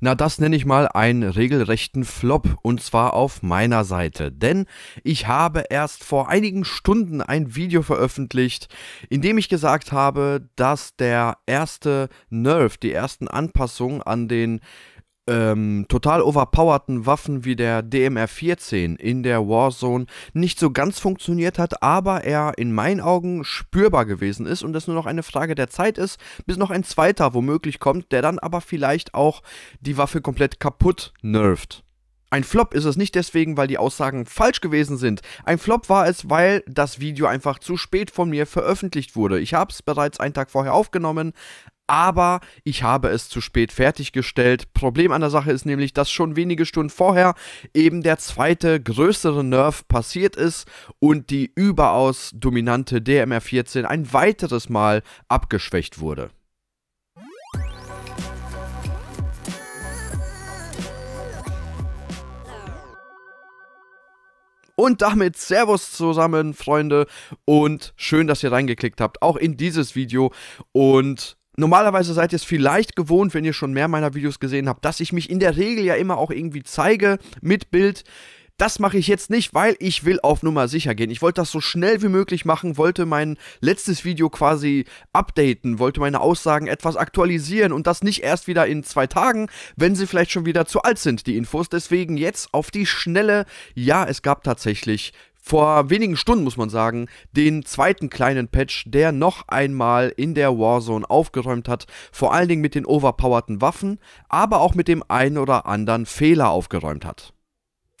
Na, das nenne ich mal einen regelrechten Flop und zwar auf meiner Seite, denn ich habe erst vor einigen Stunden ein Video veröffentlicht, in dem ich gesagt habe, dass der erste Nerf, die ersten Anpassungen an den ähm, total overpowerten Waffen wie der DMR-14 in der Warzone nicht so ganz funktioniert hat, aber er in meinen Augen spürbar gewesen ist und es nur noch eine Frage der Zeit ist, bis noch ein zweiter womöglich kommt, der dann aber vielleicht auch die Waffe komplett kaputt nervt. Ein Flop ist es nicht deswegen, weil die Aussagen falsch gewesen sind. Ein Flop war es, weil das Video einfach zu spät von mir veröffentlicht wurde. Ich habe es bereits einen Tag vorher aufgenommen, aber ich habe es zu spät fertiggestellt. Problem an der Sache ist nämlich, dass schon wenige Stunden vorher eben der zweite größere Nerf passiert ist und die überaus dominante DMR14 ein weiteres Mal abgeschwächt wurde. Und damit Servus zusammen, Freunde. Und schön, dass ihr reingeklickt habt, auch in dieses Video. Und Normalerweise seid ihr es vielleicht gewohnt, wenn ihr schon mehr meiner Videos gesehen habt, dass ich mich in der Regel ja immer auch irgendwie zeige mit Bild. Das mache ich jetzt nicht, weil ich will auf Nummer sicher gehen. Ich wollte das so schnell wie möglich machen, wollte mein letztes Video quasi updaten, wollte meine Aussagen etwas aktualisieren und das nicht erst wieder in zwei Tagen, wenn sie vielleicht schon wieder zu alt sind, die Infos. Deswegen jetzt auf die Schnelle. Ja, es gab tatsächlich vor wenigen Stunden, muss man sagen, den zweiten kleinen Patch, der noch einmal in der Warzone aufgeräumt hat, vor allen Dingen mit den overpowerten Waffen, aber auch mit dem einen oder anderen Fehler aufgeräumt hat.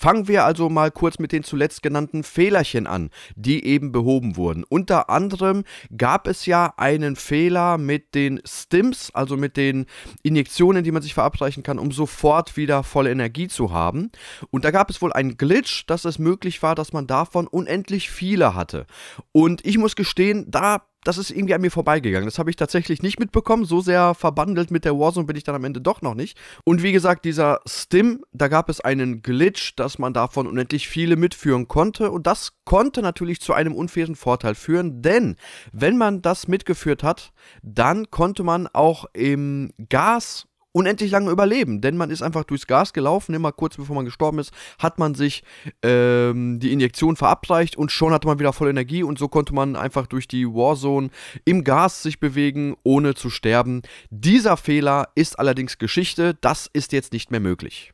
Fangen wir also mal kurz mit den zuletzt genannten Fehlerchen an, die eben behoben wurden. Unter anderem gab es ja einen Fehler mit den Stims, also mit den Injektionen, die man sich verabreichen kann, um sofort wieder volle Energie zu haben. Und da gab es wohl einen Glitch, dass es möglich war, dass man davon unendlich viele hatte. Und ich muss gestehen, da das ist irgendwie an mir vorbeigegangen. Das habe ich tatsächlich nicht mitbekommen. So sehr verbandelt mit der Warzone bin ich dann am Ende doch noch nicht. Und wie gesagt, dieser Stim, da gab es einen Glitch, dass man davon unendlich viele mitführen konnte. Und das konnte natürlich zu einem unfairen Vorteil führen, denn wenn man das mitgeführt hat, dann konnte man auch im Gas unendlich lange überleben, denn man ist einfach durchs Gas gelaufen, immer kurz bevor man gestorben ist, hat man sich ähm, die Injektion verabreicht und schon hatte man wieder voll Energie und so konnte man einfach durch die Warzone im Gas sich bewegen, ohne zu sterben. Dieser Fehler ist allerdings Geschichte, das ist jetzt nicht mehr möglich.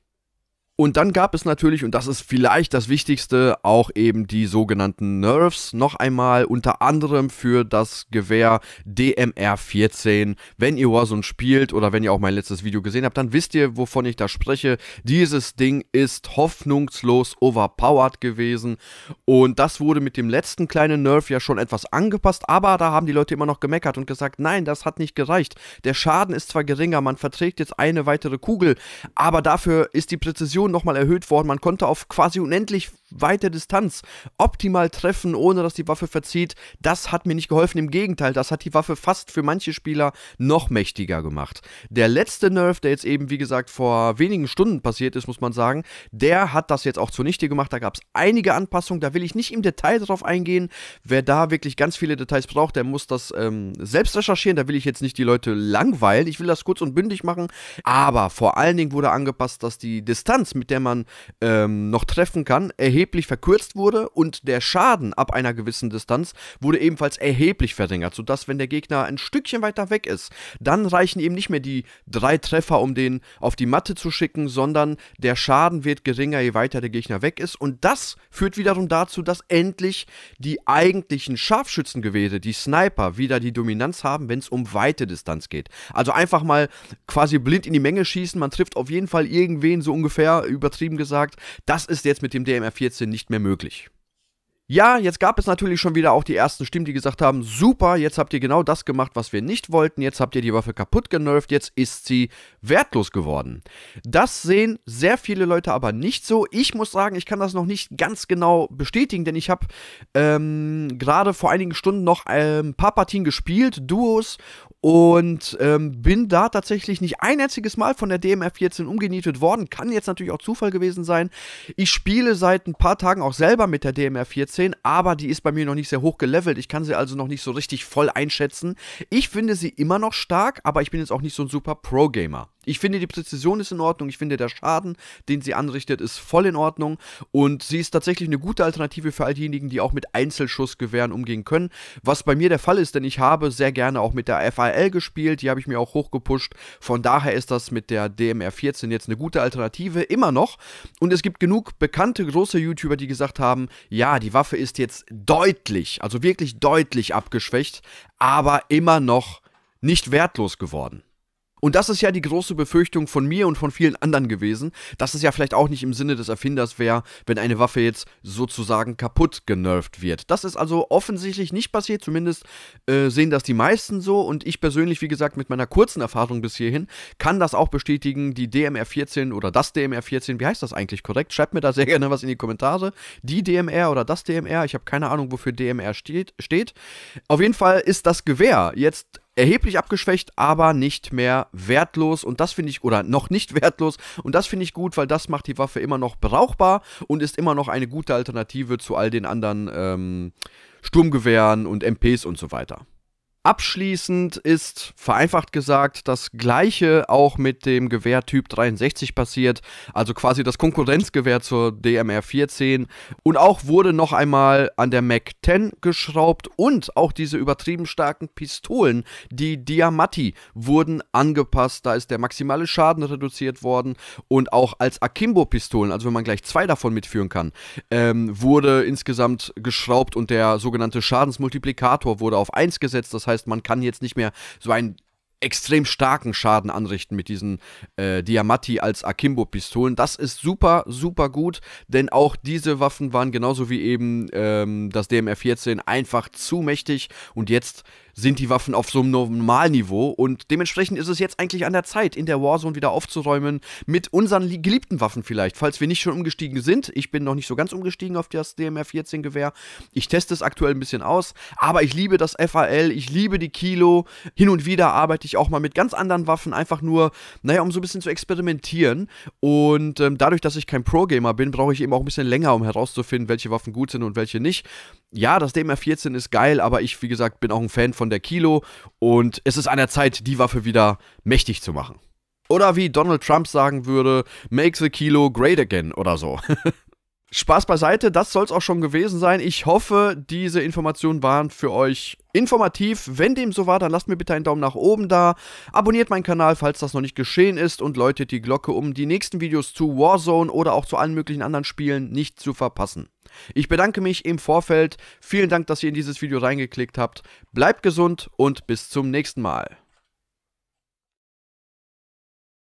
Und dann gab es natürlich, und das ist vielleicht das Wichtigste, auch eben die sogenannten Nerves. Noch einmal unter anderem für das Gewehr DMR-14. Wenn ihr Warzone spielt oder wenn ihr auch mein letztes Video gesehen habt, dann wisst ihr, wovon ich da spreche. Dieses Ding ist hoffnungslos overpowered gewesen. Und das wurde mit dem letzten kleinen Nerf ja schon etwas angepasst. Aber da haben die Leute immer noch gemeckert und gesagt, nein, das hat nicht gereicht. Der Schaden ist zwar geringer, man verträgt jetzt eine weitere Kugel. Aber dafür ist die Präzision Dimension nochmal erhöht worden. Man konnte auf quasi unendlich weite Distanz optimal treffen, ohne dass die Waffe verzieht, das hat mir nicht geholfen. Im Gegenteil, das hat die Waffe fast für manche Spieler noch mächtiger gemacht. Der letzte Nerf, der jetzt eben, wie gesagt, vor wenigen Stunden passiert ist, muss man sagen, der hat das jetzt auch zunichte gemacht. Da gab es einige Anpassungen, da will ich nicht im Detail drauf eingehen. Wer da wirklich ganz viele Details braucht, der muss das ähm, selbst recherchieren. Da will ich jetzt nicht die Leute langweilen. Ich will das kurz und bündig machen. Aber vor allen Dingen wurde angepasst, dass die Distanz, mit der man ähm, noch treffen kann, erheblich erheblich verkürzt wurde und der Schaden ab einer gewissen Distanz wurde ebenfalls erheblich verringert, sodass wenn der Gegner ein Stückchen weiter weg ist, dann reichen eben nicht mehr die drei Treffer, um den auf die Matte zu schicken, sondern der Schaden wird geringer, je weiter der Gegner weg ist. Und das führt wiederum dazu, dass endlich die eigentlichen Scharfschützengewehre, die Sniper, wieder die Dominanz haben, wenn es um weite Distanz geht. Also einfach mal quasi blind in die Menge schießen, man trifft auf jeden Fall irgendwen so ungefähr, übertrieben gesagt. Das ist jetzt mit dem DMR4 2014 nicht mehr möglich. Ja, jetzt gab es natürlich schon wieder auch die ersten Stimmen, die gesagt haben, super, jetzt habt ihr genau das gemacht, was wir nicht wollten, jetzt habt ihr die Waffe kaputt genervt, jetzt ist sie wertlos geworden. Das sehen sehr viele Leute aber nicht so. Ich muss sagen, ich kann das noch nicht ganz genau bestätigen, denn ich habe ähm, gerade vor einigen Stunden noch ähm, ein paar Partien gespielt, Duos, und ähm, bin da tatsächlich nicht ein einziges Mal von der DMR 14 umgenietet worden. Kann jetzt natürlich auch Zufall gewesen sein. Ich spiele seit ein paar Tagen auch selber mit der DMR 14. 10, aber die ist bei mir noch nicht sehr hoch gelevelt. Ich kann sie also noch nicht so richtig voll einschätzen. Ich finde sie immer noch stark, aber ich bin jetzt auch nicht so ein super Pro-Gamer ich finde, die Präzision ist in Ordnung. Ich finde, der Schaden, den sie anrichtet, ist voll in Ordnung. Und sie ist tatsächlich eine gute Alternative für all diejenigen, die auch mit Einzelschussgewehren umgehen können. Was bei mir der Fall ist, denn ich habe sehr gerne auch mit der FAL gespielt. Die habe ich mir auch hochgepusht. Von daher ist das mit der DMR 14 jetzt eine gute Alternative. Immer noch. Und es gibt genug bekannte große YouTuber, die gesagt haben: Ja, die Waffe ist jetzt deutlich, also wirklich deutlich abgeschwächt, aber immer noch nicht wertlos geworden. Und das ist ja die große Befürchtung von mir und von vielen anderen gewesen, dass es ja vielleicht auch nicht im Sinne des Erfinders wäre, wenn eine Waffe jetzt sozusagen kaputt genervt wird. Das ist also offensichtlich nicht passiert, zumindest äh, sehen das die meisten so und ich persönlich, wie gesagt, mit meiner kurzen Erfahrung bis hierhin, kann das auch bestätigen, die DMR14 oder das DMR14, wie heißt das eigentlich korrekt? Schreibt mir da sehr gerne was in die Kommentare. Die DMR oder das DMR, ich habe keine Ahnung, wofür DMR steht, steht. Auf jeden Fall ist das Gewehr jetzt erheblich abgeschwächt, aber nicht mehr wertlos und das finde ich, oder noch nicht wertlos und das finde ich gut, weil das macht die Waffe immer noch brauchbar und ist immer noch eine gute Alternative zu all den anderen ähm, Sturmgewehren und MPs und so weiter. Abschließend ist, vereinfacht gesagt, das gleiche auch mit dem Gewehr Typ 63 passiert, also quasi das Konkurrenzgewehr zur DMR 14 und auch wurde noch einmal an der Mac 10 geschraubt und auch diese übertrieben starken Pistolen, die Diamatti, wurden angepasst, da ist der maximale Schaden reduziert worden und auch als Akimbo-Pistolen, also wenn man gleich zwei davon mitführen kann, ähm, wurde insgesamt geschraubt und der sogenannte Schadensmultiplikator wurde auf 1 gesetzt, das heißt heißt, man kann jetzt nicht mehr so einen extrem starken Schaden anrichten mit diesen äh, Diamatti als Akimbo-Pistolen. Das ist super, super gut, denn auch diese Waffen waren genauso wie eben ähm, das DMR-14 einfach zu mächtig und jetzt sind die Waffen auf so einem Normalniveau und dementsprechend ist es jetzt eigentlich an der Zeit, in der Warzone wieder aufzuräumen mit unseren geliebten Waffen vielleicht, falls wir nicht schon umgestiegen sind. Ich bin noch nicht so ganz umgestiegen auf das DMR-14-Gewehr. Ich teste es aktuell ein bisschen aus, aber ich liebe das FAL, ich liebe die Kilo. Hin und wieder arbeite ich auch mal mit ganz anderen Waffen, einfach nur, naja, um so ein bisschen zu experimentieren. Und ähm, dadurch, dass ich kein Pro-Gamer bin, brauche ich eben auch ein bisschen länger, um herauszufinden, welche Waffen gut sind und welche nicht. Ja, das DMR-14 ist geil, aber ich, wie gesagt, bin auch ein Fan von von der Kilo und es ist an der Zeit, die Waffe wieder mächtig zu machen. Oder wie Donald Trump sagen würde, make the Kilo great again oder so. Spaß beiseite, das soll es auch schon gewesen sein. Ich hoffe, diese Informationen waren für euch informativ. Wenn dem so war, dann lasst mir bitte einen Daumen nach oben da. Abonniert meinen Kanal, falls das noch nicht geschehen ist und läutet die Glocke, um die nächsten Videos zu Warzone oder auch zu allen möglichen anderen Spielen nicht zu verpassen. Ich bedanke mich im Vorfeld. Vielen Dank, dass ihr in dieses Video reingeklickt habt. Bleibt gesund und bis zum nächsten Mal.